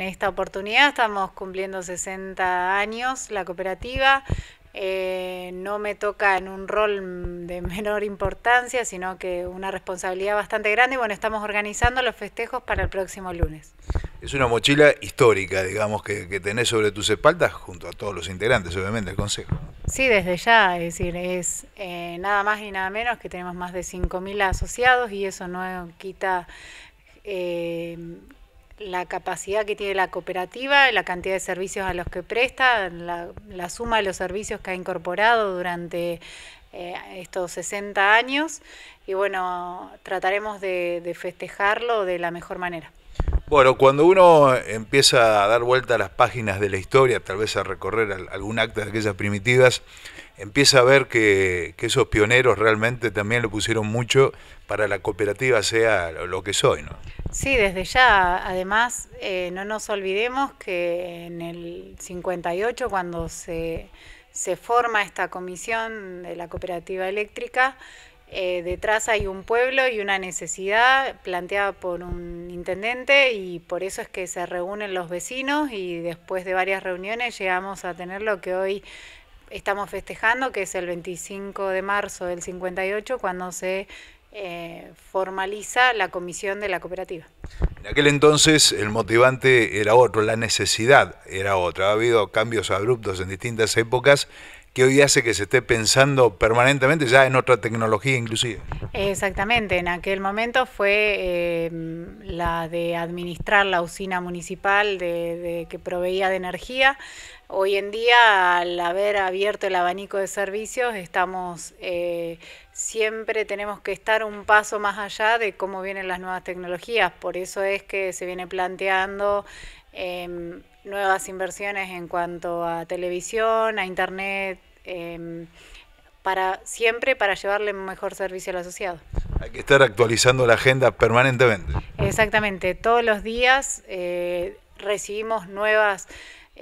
En esta oportunidad estamos cumpliendo 60 años la cooperativa. Eh, no me toca en un rol de menor importancia, sino que una responsabilidad bastante grande. Y bueno, estamos organizando los festejos para el próximo lunes. Es una mochila histórica, digamos, que, tenés sobre tus espaldas, junto a todos los integrantes, obviamente, del Consejo. Sí, desde ya, es decir, es eh, nada más y nada menos que tenemos más de 5.000 asociados y eso no quita eh, la capacidad que tiene la cooperativa, la cantidad de servicios a los que presta, la, suma de los servicios que ha incorporado durante eh, estos 60 años y bueno, trataremos de, festejarlo de la mejor manera. Bueno, cuando uno empieza a dar vuelta a las páginas de la historia, tal vez a recorrer algún acta de aquellas primitivas, empieza a ver que, esos pioneros realmente también lo pusieron mucho para la cooperativa sea lo que soy, ¿no? Sí, desde ya. Además, eh, no nos olvidemos que en el 58, cuando se, forma esta comisión de la cooperativa eléctrica, eh, detrás hay un pueblo y una necesidad planteada por un intendente y por eso es que se reúnen los vecinos y después de varias reuniones llegamos a tener lo que hoy estamos festejando, que es el 25 de marzo del 58, cuando se eh, formaliza la comisión de la cooperativa. En aquel entonces el motivante era otro, la necesidad era otra. Ha habido cambios abruptos en distintas épocas que hoy hace que se esté pensando permanentemente ya en otra tecnología inclusive. Exactamente, en aquel momento fue em, la de administrar la usina municipal de, que proveía de energía. Hoy en día, al haber abierto el abanico de servicios, estamos eh, siempre tenemos que estar un paso más allá de cómo vienen las nuevas tecnologías. Por eso es que se viene planteando eh, nuevas inversiones en cuanto a televisión, a internet, em, para siempre para llevarle mejor servicio al asociado. Hay que estar actualizando la agenda permanentemente. Exactamente, todos los días eh, recibimos nuevas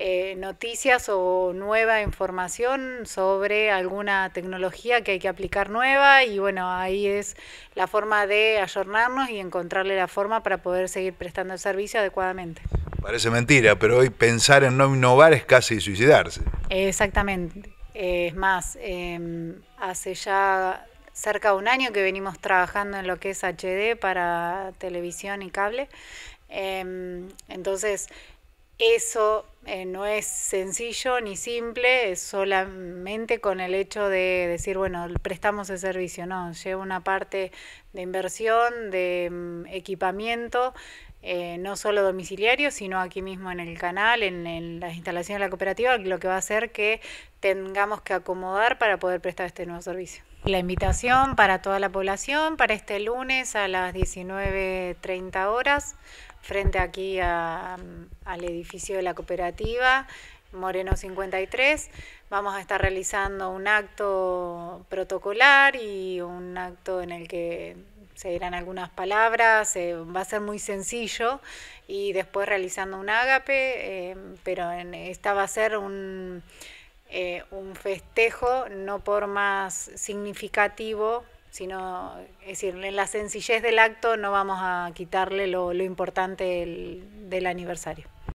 eh, noticias o nueva información sobre alguna tecnología que hay que aplicar nueva y bueno, ahí es la forma de ayornarnos y encontrarle la forma para poder seguir prestando el servicio adecuadamente. Parece mentira, pero hoy pensar en no innovar es casi suicidarse. Exactamente. Es más, em, hace ya cerca de un año que venimos trabajando en lo que es HD para televisión y cable. Em, entonces, eso eh, no es sencillo ni simple, solamente con el hecho de decir, bueno, prestamos el servicio, no, lleva una parte de inversión, de em, equipamiento, eh, no solo domiciliario, sino aquí mismo en el canal, en, en, las instalaciones de la cooperativa, lo que va a hacer que tengamos que acomodar para poder prestar este nuevo servicio. La invitación para toda la población para este lunes a las 19.30 horas, frente aquí al edificio de la cooperativa. Moreno 53. Vamos a estar realizando un acto protocolar y un acto en el que se dirán algunas palabras, eh, va a ser muy sencillo y después realizando un ágape, em, pero esta va a ser un, eh, un festejo no por más significativo, sino, es decir, en la sencillez del acto no vamos a quitarle lo, lo importante del aniversario.